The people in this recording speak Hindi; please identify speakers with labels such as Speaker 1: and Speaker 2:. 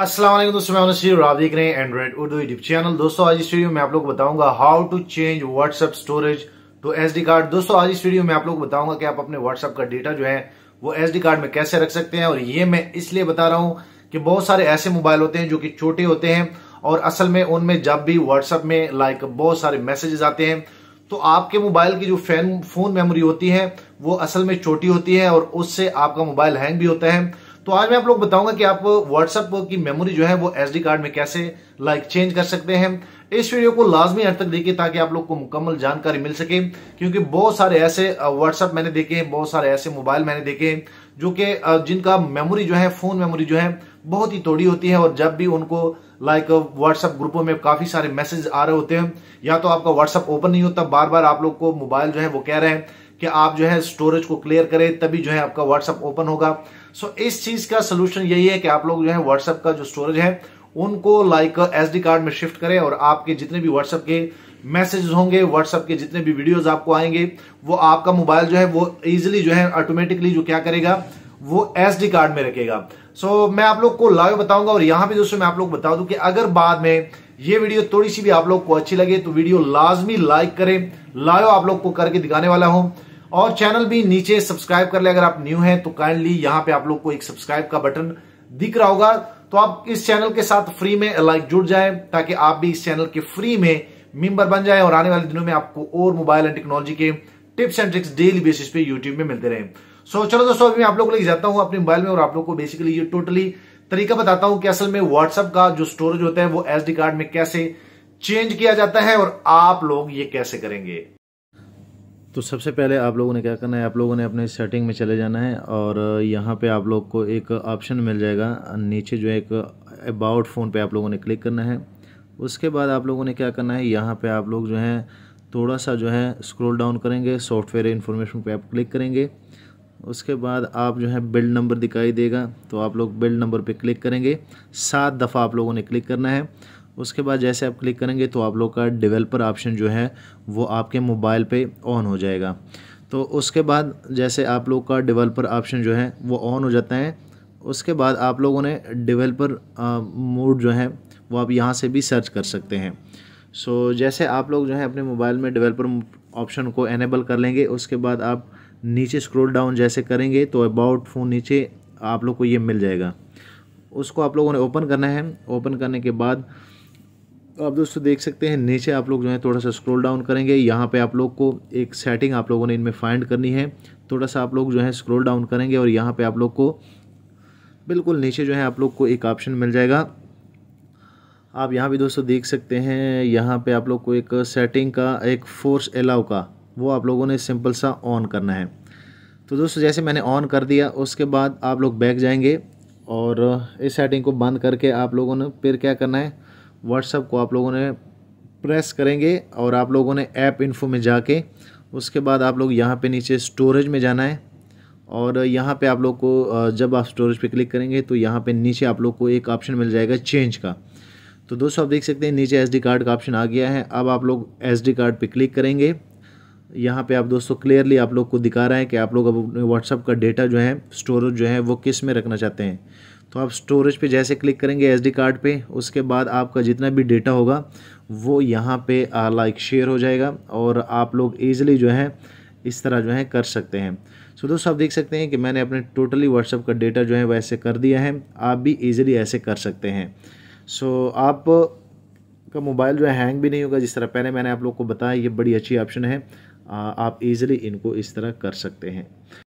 Speaker 1: असलम दोस्तों मैं नसीर राव देख रहे हैं एंड्रॉइड उर्दू यूट्यूब चैनल दोस्तों आज इस वीडियो में आप लोग बताऊंगा how to change WhatsApp storage to D card दोस्तों आज इस वीडियो में आप लोग बताऊंगा कि आप अपने व्हाट्सअप का डेटा जो है वो डी कार्ड में कैसे रख सकते हैं और ये मैं इसलिए बता रहा हूँ कि बहुत सारे ऐसे मोबाइल होते हैं जो कि छोटे होते हैं और असल में उनमें जब भी व्हाट्सअप में लाइक बहुत सारे मैसेजेस आते हैं तो आपके मोबाइल की जो फैन फोन मेमोरी होती है वो असल में छोटी होती है और उससे आपका मोबाइल हैंग भी होता है तो आज मैं आप लोग बताऊंगा कि आप व्हाट्सएप की मेमोरी जो है वो एसडी कार्ड में कैसे लाइक चेंज कर सकते हैं इस वीडियो को लाजमी हद तक देखिए ताकि आप लोग को मुकम्मल जानकारी मिल सके क्योंकि बहुत सारे ऐसे व्हाट्सएप मैंने देखे हैं बहुत सारे ऐसे मोबाइल मैंने देखे हैं जो कि जिनका मेमोरी जो है फोन मेमोरी जो है बहुत ही तोड़ी होती है और जब भी उनको लाइक व्हाट्सएप ग्रुपों में काफी सारे मैसेज आ रहे होते हैं या तो आपका व्हाट्सएप ओपन नहीं होता बार बार आप लोग को मोबाइल जो है वो कह रहे हैं कि आप जो है स्टोरेज को क्लियर करें तभी जो है आपका व्हाट्सएप ओपन होगा सो इस चीज का सोल्यूशन यही है कि आप लोग जो है व्हाट्सएप का जो स्टोरेज है उनको लाइक एस डी कार्ड में शिफ्ट करें और आपके जितने भी व्हाट्सएप के मैसेजेस होंगे व्हाट्सएप के जितने भी वीडियोज आपको आएंगे वो आपका मोबाइल जो है वो इजिली जो है ऑटोमेटिकली जो क्या करेगा वो एस डी कार्ड में रखेगा सो so, मैं आप लोग को लाइव बताऊंगा और यहां पे दोस्तों मैं आप लोग बता दूं कि अगर बाद में ये वीडियो थोड़ी सी भी आप लोग को अच्छी लगे तो वीडियो लाजमी लाइक करें लाइव आप लोग को करके दिखाने वाला हूं और चैनल भी नीचे सब्सक्राइब कर ले अगर आप न्यू हैं तो काइंडली यहाँ पे आप लोग को एक सब्सक्राइब का बटन दिख रहा होगा तो आप इस चैनल के साथ फ्री में लाइक जुड़ जाए ताकि आप भी इस चैनल के फ्री में मेंबर बन जाए और आने वाले दिनों में आपको और मोबाइल एंड टेक्नोलॉजी के tips and tricks daily basis पे यूट्यूब में मिलते रहे सो so, चलो दोस्तों अभी मैं आप लोग को लेके जाता हूँ अपने मोबाइल में और आप लोग को बेसिकली ये टोटली तरीका बताता हूँ कि असल में व्हाट्सअप का जो स्टोरेज होता है वो एस कार्ड में कैसे चेंज किया जाता है और आप लोग ये कैसे करेंगे तो सबसे पहले आप लोगों ने क्या करना है आप लोगों ने अपने सेटिंग में चले जाना है और यहाँ पे आप लोग को एक ऑप्शन मिल जाएगा नीचे जो एक अबाउट फ़ोन पे आप लोगों ने क्लिक करना है उसके बाद आप लोगों ने क्या करना है यहाँ पे आप लोग जो है थोड़ा सा जो है स्क्रॉल डाउन करेंगे सॉफ्टवेयर इन्फॉर्मेशन पे आप क्लिक करेंगे उसके बाद आप जो है बिल्ड नंबर दिखाई देगा तो आप लोग बिल्ड नंबर पर क्लिक करेंगे सात दफ़ा आप लोगों ने क्लिक करना है उसके बाद जैसे आप क्लिक करेंगे तो आप लोग का डेवलपर ऑप्शन जो है वो आपके मोबाइल पे ऑन हो जाएगा तो उसके बाद जैसे आप लोग का डेवलपर ऑप्शन जो है वो ऑन हो जाता है उसके बाद आप लोगों ने डेवलपर मोड जो है वो आप यहाँ से भी सर्च कर सकते हैं सो so, जैसे आप लोग जो है अपने मोबाइल में डिवेलपर ऑप्शन को एनेबल कर लेंगे उसके बाद आप नीचे स्क्रॉल डाउन जैसे करेंगे तो अबाउट फ़ोन नीचे आप लोग को ये मिल जाएगा उसको आप लोगों ने ओपन करना है ओपन करने के बाद तो आप दोस्तों देख सकते हैं नीचे आप लोग जो है थोड़ा सा स्क्रॉल डाउन करेंगे यहाँ पे आप लोग को एक सेटिंग आप लोगों ने इनमें फाइंड करनी है थोड़ा सा आप लोग जो है स्क्रॉल डाउन करेंगे और यहाँ पे आप लोग को बिल्कुल नीचे जो है आप लोग को एक ऑप्शन मिल जाएगा आप यहाँ भी दोस्तों देख सकते हैं यहाँ पर आप लोग को एक सेटिंग का एक फोर्स एलाव का वो आप लोगों ने सिंपल सा ऑन करना है तो दोस्तों जैसे मैंने ऑन कर दिया उसके बाद आप लोग बैक जाएंगे और इस सेटिंग को बंद करके आप लोगों ने फिर क्या करना है व्हाट्सअप को आप लोगों ने प्रेस करेंगे और आप लोगों ने ऐप इन्फो में जाके उसके बाद आप लोग यहाँ पे नीचे स्टोरेज में जाना है और यहाँ पे आप लोग को जब आप स्टोरेज पे क्लिक करेंगे तो यहाँ पे नीचे आप लोग को एक ऑप्शन मिल जाएगा चेंज का तो दोस्तों आप देख सकते हैं नीचे एस कार्ड का ऑप्शन आ गया है अब आप लोग एस कार्ड पर क्लिक करेंगे यहाँ पे आप दोस्तों क्लियरली आप लोग को दिखा रहा है कि आप लोग अब अपने व्हाट्सअप का डेटा जो है स्टोरेज जो है वो किस में रखना चाहते हैं तो आप स्टोरेज पे जैसे क्लिक करेंगे एसडी कार्ड पे उसके बाद आपका जितना भी डेटा होगा वो यहाँ पे लाइक शेयर हो जाएगा और आप लोग ईजिली जो है इस तरह जो है कर सकते हैं सो दोस्तों आप देख सकते हैं कि मैंने अपने टोटली व्हाट्सअप का डेटा जो है वैसे कर दिया है आप भी ईजिली ऐसे कर सकते हैं सो आप का मोबाइल जो है हैंग भी नहीं होगा जिस तरह पहले मैंने आप लोग को बताया ये बड़ी अच्छी ऑप्शन है आप ईज़िली इनको इस तरह कर सकते हैं